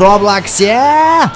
в Роблоксе?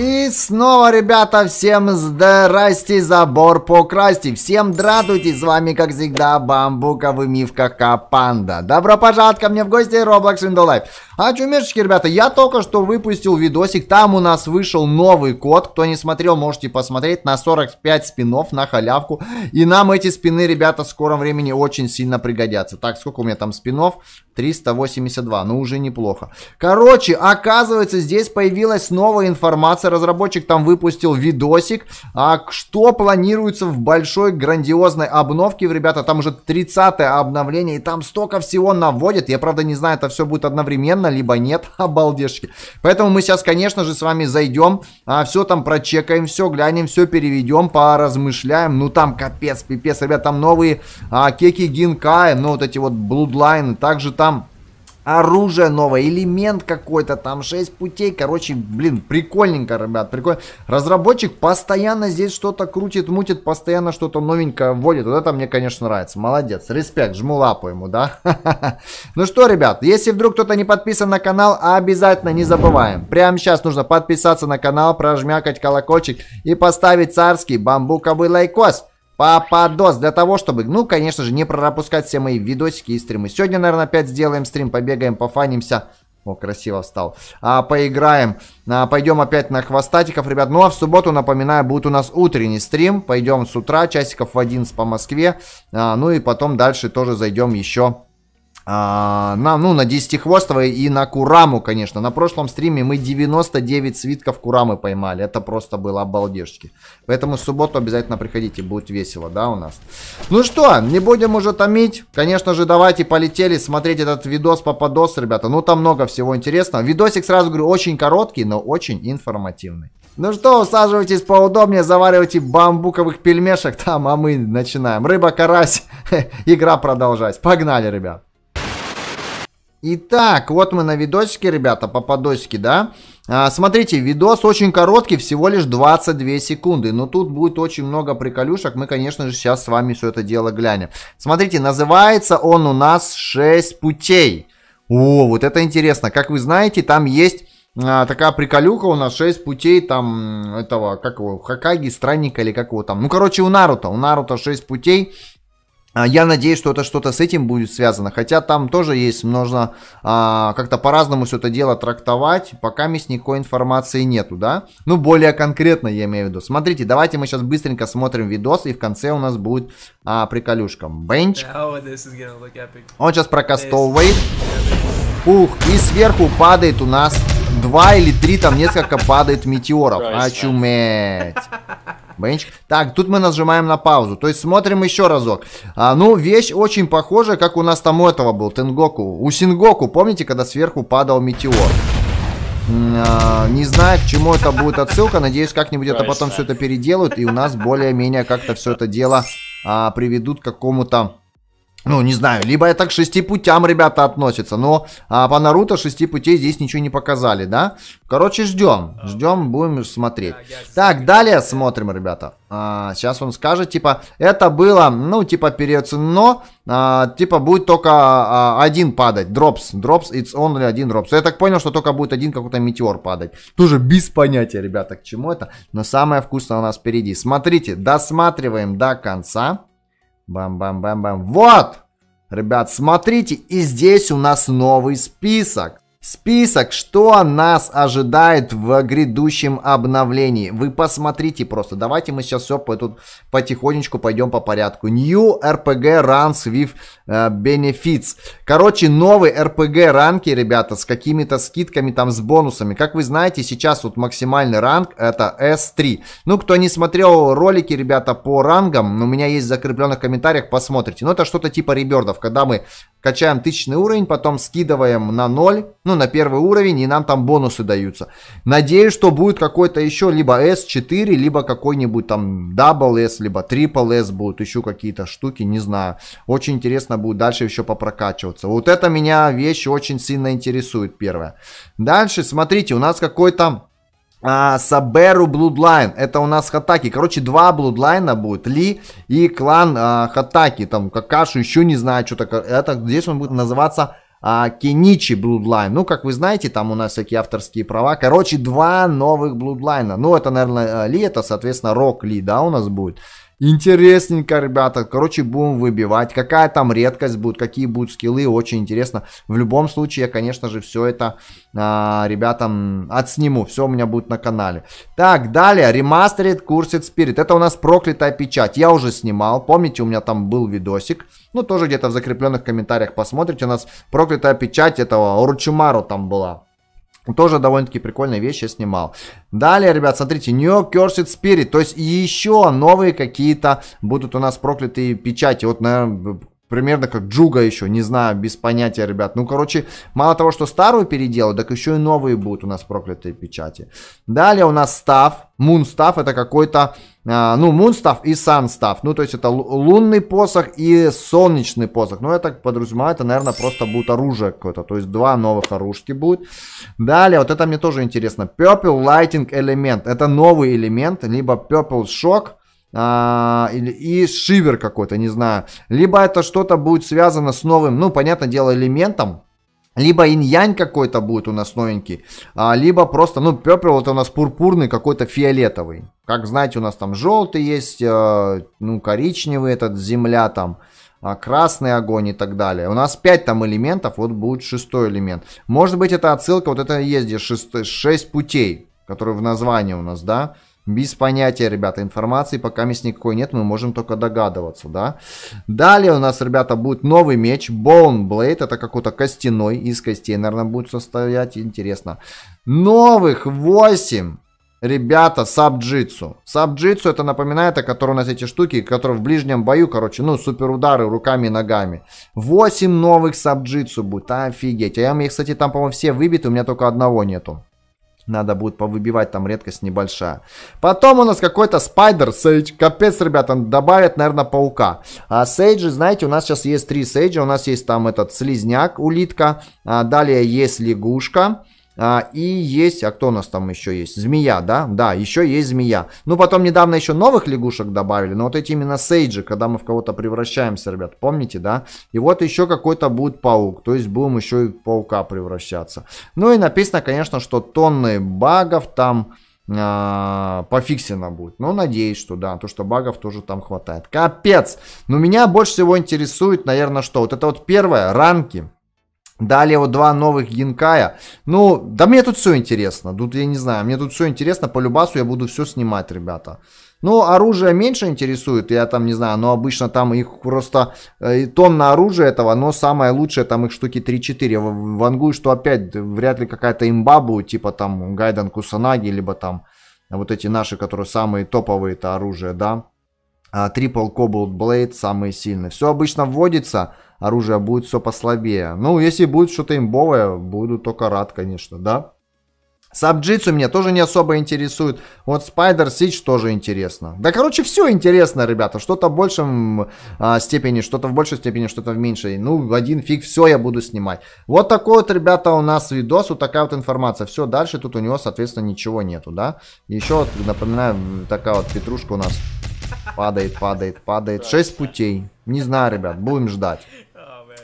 И снова, ребята, всем здрасте, забор покрасьте. Всем дратуйте, с вами, как всегда, бамбуковый мифка Капанда. Добро пожаловать ко мне в гости, Roblox Индолайф. А чумешечки, ребята, я только что выпустил видосик, там у нас вышел новый код. Кто не смотрел, можете посмотреть, на 45 спинов на халявку. И нам эти спины, ребята, в скором времени очень сильно пригодятся. Так, сколько у меня там спинов? 382, ну уже неплохо. Короче, оказывается, здесь появилась новая информация информация, разработчик там выпустил видосик, а что планируется в большой грандиозной обновке, ребята, там уже 30 обновление, и там столько всего наводит, я правда не знаю, это все будет одновременно, либо нет, обалдешки. Поэтому мы сейчас, конечно же, с вами зайдем, а, все там прочекаем, все глянем, все переведем, поразмышляем, ну там капец, пипец, ребята, там новые а, кеки Гинкая, ну вот эти вот Bloodline, также там оружие новое, элемент какой-то, там 6 путей. Короче, блин, прикольненько, ребят, прикольно. Разработчик постоянно здесь что-то крутит, мутит, постоянно что-то новенькое вводит. Вот это мне, конечно, нравится. Молодец. Респект, жму лапу ему, да? Ну что, ребят, если вдруг кто-то не подписан на канал, обязательно не забываем. Прямо сейчас нужно подписаться на канал, прожмякать колокольчик и поставить царский бамбуковый лайкос. Попадос для того, чтобы, ну, конечно же, не пропускать все мои видосики и стримы. Сегодня, наверное, опять сделаем стрим, побегаем, пофанимся. О, красиво встал. А, поиграем. А, пойдем опять на хвостатиков, ребят. Ну, а в субботу, напоминаю, будет у нас утренний стрим. Пойдем с утра, часиков в 11 по Москве. А, ну и потом дальше тоже зайдем еще а, на, ну, на Десятихвостого и на Кураму, конечно. На прошлом стриме мы 99 свитков Курамы поймали. Это просто было обалдежки. Поэтому в субботу обязательно приходите, будет весело, да, у нас. Ну что, не будем уже томить. Конечно же, давайте полетели смотреть этот видос по подос, ребята. Ну, там много всего интересного. Видосик, сразу говорю, очень короткий, но очень информативный. Ну что, усаживайтесь поудобнее, заваривайте бамбуковых пельмешек там, а мы начинаем. Рыба-карась, игра продолжать. Погнали, ребят. Итак, вот мы на видосике, ребята, по подосике, да? А, смотрите, видос очень короткий, всего лишь 22 секунды. Но тут будет очень много приколюшек. Мы, конечно же, сейчас с вами все это дело глянем. Смотрите, называется он у нас 6 путей. О, вот это интересно. Как вы знаете, там есть а, такая приколюха у нас 6 путей там этого, как его, Хакаги, Странника или какого там. Ну, короче, у Наруто. У Наруто 6 путей. А, я надеюсь, что это что-то с этим будет связано. Хотя там тоже есть, нужно а, как-то по-разному все это дело трактовать. Пока мисс никакой информации нету, да? Ну, более конкретно я имею в виду. Смотрите, давайте мы сейчас быстренько смотрим видос, и в конце у нас будет а, приколюшка. Бенч. Oh, Он сейчас прокастовывает. Ух, и сверху падает у нас два или три, там несколько падает метеоров. Очуметь. Бенчик. Так, тут мы нажимаем на паузу. То есть смотрим еще разок. А, ну, вещь очень похожа, как у нас там у этого был, Тенгоку. У Сингоку, помните, когда сверху падал метеор? А, не знаю, к чему это будет отсылка. Надеюсь, как-нибудь это потом все это переделают. И у нас более-менее как-то все это дело а, приведут к какому-то ну, не знаю, либо это к шести путям, ребята, относится. Но а, по Наруто шести путей здесь ничего не показали, да? Короче, ждем. Ждем, будем смотреть. Так, далее смотрим, ребята. А, сейчас он скажет, типа, это было, ну, типа, переоценено. А, типа, будет только а, один падать. Дропс. Дропс, it's only один дропс. Я так понял, что только будет один какой-то метеор падать. Тоже без понятия, ребята, к чему это. Но самое вкусное у нас впереди. Смотрите, досматриваем до конца. Бам-бам-бам-бам. Вот! Ребят, смотрите, и здесь у нас новый список. Список, что нас ожидает в грядущем обновлении. Вы посмотрите просто. Давайте мы сейчас все по, тут потихонечку пойдем по порядку. New RPG Runs with э, Benefits. Короче, новый RPG ранки, ребята, с какими-то скидками, там, с бонусами. Как вы знаете, сейчас вот максимальный ранг это S3. Ну, кто не смотрел ролики, ребята, по рангам, у меня есть в закрепленных комментариях, посмотрите. Ну, это что-то типа ребердов, когда мы Качаем тысячный уровень, потом скидываем на 0, ну, на первый уровень, и нам там бонусы даются. Надеюсь, что будет какой-то еще либо S4, либо какой-нибудь там Double S, либо Triple S будут еще какие-то штуки, не знаю. Очень интересно будет дальше еще попрокачиваться. Вот это меня вещь очень сильно интересует, первое. Дальше, смотрите, у нас какой-то а, Саберу Блудлайн. Это у нас Хатаки. Короче, два Блудлайна будет. Ли и клан а, Хатаки. Там Какашу еще не знаю, что такое. Это здесь он будет называться а, Кеничи Блудлайн. Ну, как вы знаете, там у нас всякие авторские права. Короче, два новых Блудлайна. Ну, это, наверное, э, Ли, это, соответственно, Рок Ли, да, у нас будет. Интересненько, ребята. Короче, будем выбивать. Какая там редкость будет, какие будут скиллы, очень интересно. В любом случае, я, конечно же, все это, а, ребятам, отсниму. Все у меня будет на канале. Так, далее. Ремастерит, курсит, спирит. Это у нас проклятая печать. Я уже снимал. Помните, у меня там был видосик. Ну, тоже где-то в закрепленных комментариях посмотрите. У нас проклятая печать этого Орчумару там была. Тоже довольно-таки прикольные вещи я снимал. Далее, ребят, смотрите, New Cursed Spirit. То есть еще новые какие-то будут у нас проклятые печати. Вот, наверное, Примерно как Джуга еще, не знаю, без понятия, ребят. Ну, короче, мало того, что старую переделал так еще и новые будут у нас проклятые печати. Далее у нас став. Мун став это какой-то, э, ну, мун став и сан став. Ну, то есть это лунный посох и солнечный посох. Ну, я так подразумеваю, это, наверное, просто будет оружие какое-то. То есть два новых оружки будет. Далее, вот это мне тоже интересно. Purple Lighting элемент Это новый элемент, либо Purple Shock а, и шивер какой-то, не знаю. Либо это что-то будет связано с новым, ну, понятное дело, элементом, либо инь-янь какой-то будет у нас новенький, а, либо просто, ну, Purple вот у нас пурпурный какой-то фиолетовый. Как знаете, у нас там желтый есть, э, ну, коричневый этот, земля там, э, красный огонь и так далее. У нас 5 там элементов, вот будет шестой элемент. Может быть, это отсылка, вот это и есть, где 6 путей, которые в названии у нас, да, без понятия, ребята, информации пока никакой нет, мы можем только догадываться, да. Далее у нас, ребята, будет новый меч, Bone Blade, это какой-то костяной, из костей, наверное, будет состоять, интересно. Новых 8 Ребята, сабджитсу. Сабджитсу это напоминает, о которой у нас эти штуки, которые в ближнем бою, короче, ну, суперудары руками и ногами. 8 новых сабджитсу будет, офигеть. А я, мне, кстати, там, по-моему, все выбиты, у меня только одного нету. Надо будет повыбивать, там редкость небольшая. Потом у нас какой-то Спайдер Сейдж. Капец, ребята, добавят, наверное, паука. А Сейджи, знаете, у нас сейчас есть три Сейджа. У нас есть там этот слизняк, улитка. А далее есть лягушка. А, и есть, а кто у нас там еще есть? Змея, да? Да, еще есть змея. Ну, потом недавно еще новых лягушек добавили, но вот эти именно сейджи, когда мы в кого-то превращаемся, ребят, помните, да? И вот еще какой-то будет паук, то есть будем еще и в паука превращаться. Ну и написано, конечно, что тонны багов там э, пофиксено будет. Но ну, надеюсь, что да, то, что багов тоже там хватает. Капец! Но ну, меня больше всего интересует, наверное, что? Вот это вот первое, ранки. Далее вот два новых Гинкая. Ну, да мне тут все интересно. Тут я не знаю, мне тут все интересно. По любасу я буду все снимать, ребята. Ну, оружие меньше интересует, я там не знаю, но обычно там их просто э, тонна оружия этого, но самое лучшее там их штуки 3-4. Вангую, что опять вряд ли какая-то имба будет, типа там Гайдан Кусанаги, либо там вот эти наши, которые самые топовые это оружие, да. Трипл а, Cobalt Blade самые сильные. Все обычно вводится, оружие будет все послабее. Ну, если будет что-то имбовое, буду только рад, конечно, да. Сабджитсу меня тоже не особо интересует. Вот Спайдер Siege тоже интересно. Да, короче, все интересно, ребята. Что-то в большем а, степени, что-то в большей степени, что-то в меньшей. Ну, один фиг, все я буду снимать. Вот такой вот, ребята, у нас видос, вот такая вот информация. Все, дальше тут у него, соответственно, ничего нету, да? Еще, вот, напоминаю, такая вот петрушка у нас падает, падает, падает. Шесть путей. Не знаю, ребят, будем ждать.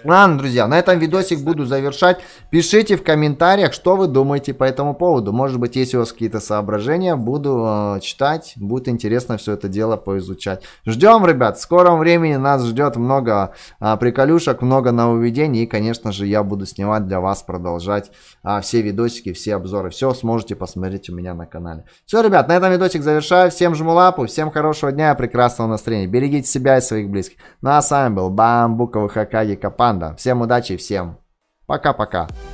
Ладно, ну, друзья, на этом видосик буду завершать. Пишите в комментариях, что вы думаете по этому поводу. Может быть, есть у вас какие-то соображения, буду э, читать, будет интересно все это дело поизучать. Ждем, ребят, в скором времени нас ждет много э, приколюшек, много нововведений. И, конечно же, я буду снимать для вас, продолжать э, все видосики, все обзоры. Все сможете посмотреть у меня на канале. Все, ребят, на этом видосик завершаю. Всем жму лапу, всем хорошего дня прекрасного настроения. Берегите себя и своих близких. Ну а с вами был Бамбуковый Хакаги Капан команда. Всем удачи, всем пока-пока.